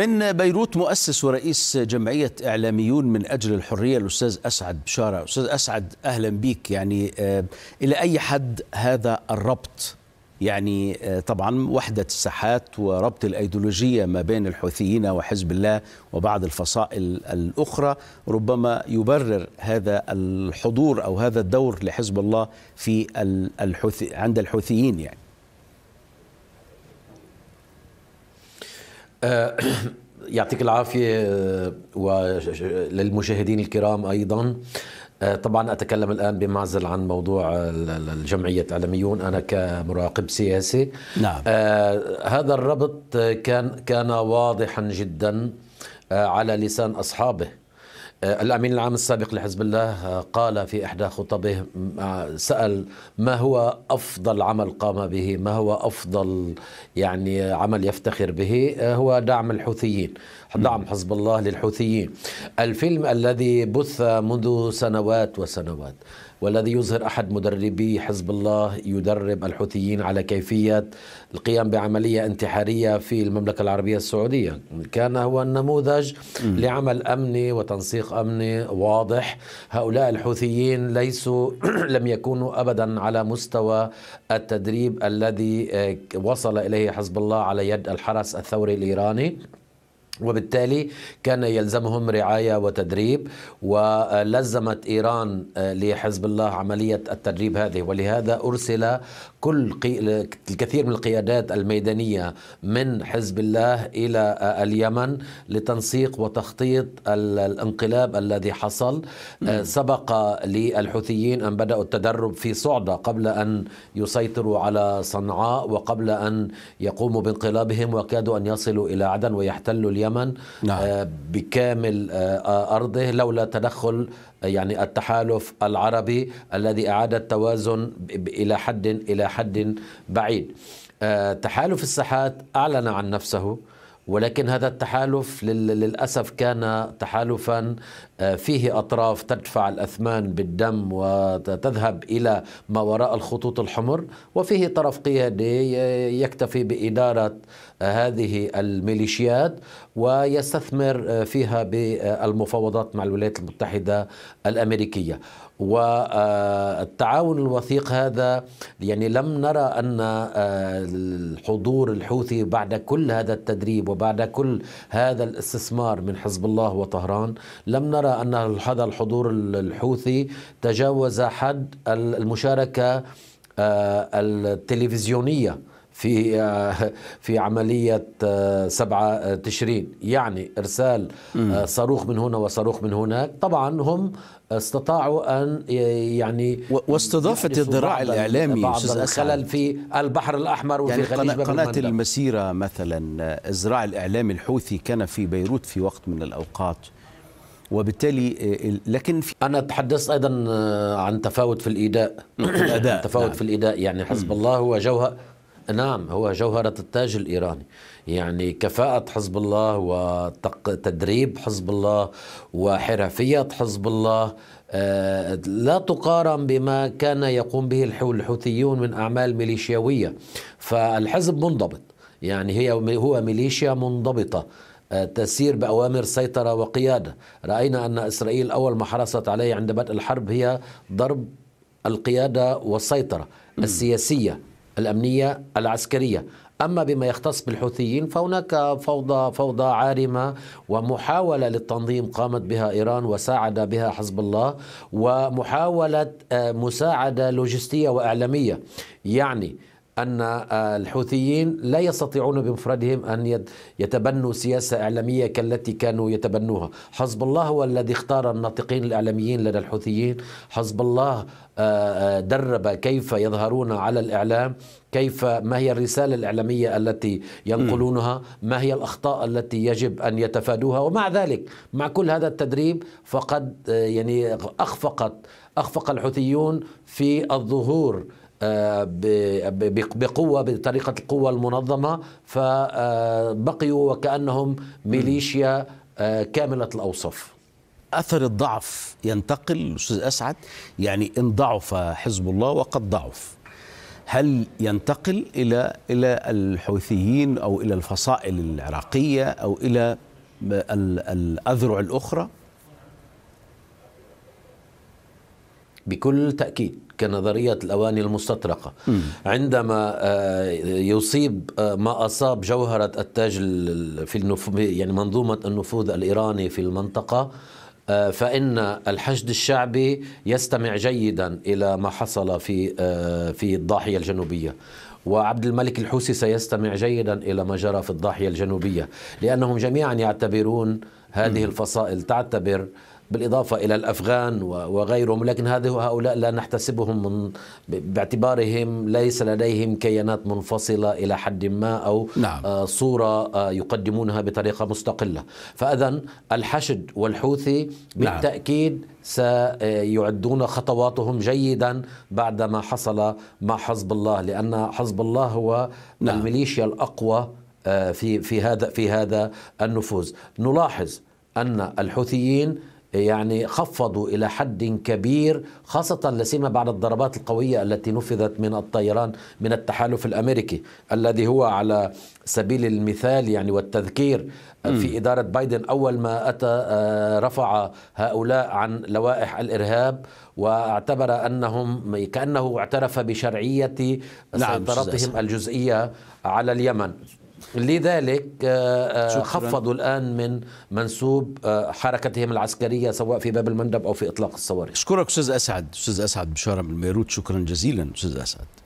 من بيروت مؤسس ورئيس جمعية إعلاميون من أجل الحرية الأستاذ أسعد بشارة أستاذ أسعد أهلا بك يعني آه، إلى أي حد هذا الربط يعني آه، طبعا وحدة الساحات وربط الأيديولوجية ما بين الحوثيين وحزب الله وبعض الفصائل الأخرى ربما يبرر هذا الحضور أو هذا الدور لحزب الله في الحوثي عند الحوثيين يعني آه، يعطيك العافية آه، وللمشاهدين الكرام أيضا آه، طبعا أتكلم الآن بمعزل عن موضوع الجمعية الإعلاميون أنا كمراقب سياسي نعم. هذا الربط كان, كان واضحا جدا على لسان أصحابه آه، الامين العام السابق لحزب الله آه، قال في احدى خطبه آه، سال ما هو افضل عمل قام به ما هو افضل يعني عمل يفتخر به هو دعم الحوثيين دعم حزب الله للحوثيين الفيلم الذي بث منذ سنوات وسنوات والذي يظهر احد مدربي حزب الله يدرب الحوثيين على كيفيه القيام بعمليه انتحاريه في المملكه العربيه السعوديه كان هو النموذج لعمل امني وتنسيق تنسيق امني واضح هؤلاء الحوثيين ليسوا لم يكونوا ابدا على مستوى التدريب الذي آه، وصل اليه حزب الله على يد الحرس الثوري الايراني وبالتالي كان يلزمهم رعايه وتدريب ولزمت ايران آه، لحزب الله عمليه التدريب هذه ولهذا ارسل كل الكثير من القيادات الميدانيه من حزب الله الى آه، اليمن لتنسيق وتخطيط الانقلاب الذي حصل آه، سبق للحوثيين ان بداوا التدرب في صعده قبل ان يسيطروا على صنعاء وقبل ان يقوموا بانقلابهم وكادوا ان يصلوا الى عدن ويحتلوا اليمن اليمن نعم. آه، بكامل آه، آه، أرضه لولا تدخل يعني التحالف العربي الذي اعاد التوازن إلى حد إلى حد بعيد تحالف الساحات أعلن عن نفسه ولكن هذا التحالف للأسف كان تحالفا آه، فيه أطراف تدفع الأثمان بالدم وتذهب إلى ما وراء الخطوط الحمر وفيه طرف قيادي يكتفي بإدارة آه، هذه الميليشيات ويستثمر آه، فيها بالمفاوضات مع الولايات المتحدة الأمريكية والتعاون الوثيق هذا يعني لم نرى أن الحضور الحوثي بعد كل هذا التدريب وبعد كل هذا الاستثمار من حزب الله وطهران لم نرى أن هذا الحضور الحوثي تجاوز حد المشاركة آه، التلفزيونية في آه، في عملية آه، سبعة آه، تشرين يعني إرسال صاروخ من هنا وصاروخ من هناك طبعا هم استطاعوا أن يعني واستضافة الذراع الإعلامي بعض الخلل في البحر الأحمر وفي يعني خليج قناة المسيرة مثلا الذراع الإعلامي الحوثي كان في بيروت في وقت من الأوقات وبالتالي لكن في انا تحدثت ايضا عن تفاوت في الايداء الاداء تفاوت نعم. في الايداء يعني حسب الله هو جوهر نعم هو جوهرة التاج الإيراني يعني كفاءة حزب الله وتدريب حزب الله وحرفية حزب الله آه، لا تقارن بما كان يقوم به الحوثيون من أعمال ميليشياوية فالحزب منضبط يعني هي هو ميليشيا منضبطة آه، تسير بأوامر سيطرة وقيادة رأينا أن إسرائيل أول ما حرصت عليه عند بدء الحرب هي ضرب القيادة والسيطرة السياسية الأمنية العسكرية أما بما يختص بالحوثيين فهناك فوضى فوضى عارمة ومحاولة للتنظيم قامت بها إيران وساعد بها حزب الله ومحاولة آه، مساعدة لوجستية وإعلامية يعني أن آه، الحوثيين لا يستطيعون بمفردهم أن يتبنوا سياسة إعلامية كالتي كانوا يتبنوها حزب الله هو الذي اختار الناطقين الإعلاميين لدى الحوثيين حزب الله آه، آه، درب كيف يظهرون على الإعلام كيف ما هي الرسالة الإعلامية التي ينقلونها ما هي الأخطاء التي يجب أن يتفادوها ومع ذلك مع كل هذا التدريب فقد يعني أخفقت أخفق الحوثيون في الظهور آه، بقوة بطريقة القوة المنظمة فبقيوا وكأنهم ميليشيا آه، كاملة الأوصاف أثر الضعف ينتقل أستاذ أسعد يعني إن ضعف حزب الله وقد ضعف هل ينتقل إلى إلى الحوثيين أو إلى الفصائل العراقية أو إلى الأذرع الأخرى بكل تأكيد كنظرية الأواني المستطرقة م. عندما آه، يصيب آه، ما أصاب جوهرة التاج في يعني منظومة النفوذ الإيراني في المنطقة آه، فإن الحشد الشعبي يستمع جيدا إلى ما حصل في في الضاحية الجنوبية وعبد الملك الحوسي سيستمع جيدا إلى ما جرى في الضاحية الجنوبية لأنهم جميعا يعتبرون هذه الفصائل تعتبر بالإضافة إلى الأفغان وغيرهم لكن هذه هؤلاء لا نحتسبهم من باعتبارهم ليس لديهم كيانات منفصلة إلى حد ما أو نعم. آه، صورة آه، يقدمونها بطريقة مستقلة فأذا الحشد والحوثي نعم. بالتأكيد نعم. سيعدون خطواتهم جيدا بعدما حصل مع حزب الله لأن حزب الله هو نعم. الميليشيا الأقوى آه، في في هذا في هذا النفوذ نلاحظ أن الحوثيين يعني خفضوا إلى حد كبير خاصة سيما بعد الضربات القوية التي نفذت من الطيران من التحالف الأمريكي الذي هو على سبيل المثال يعني والتذكير في إدارة بايدن أول ما أتى آه، رفع هؤلاء عن لوائح الإرهاب واعتبر أنهم كأنه اعترف بشرعية نعم، سيطرتهم الجزئية على اليمن لذلك آه، آه، خفضوا الآن من منسوب آه، حركتهم العسكرية سواء في باب المندب أو في إطلاق الصواريخ أشكرك أستاذ أسعد أستاذ أسعد بشارة من بيروت شكرا جزيلا أستاذ أسعد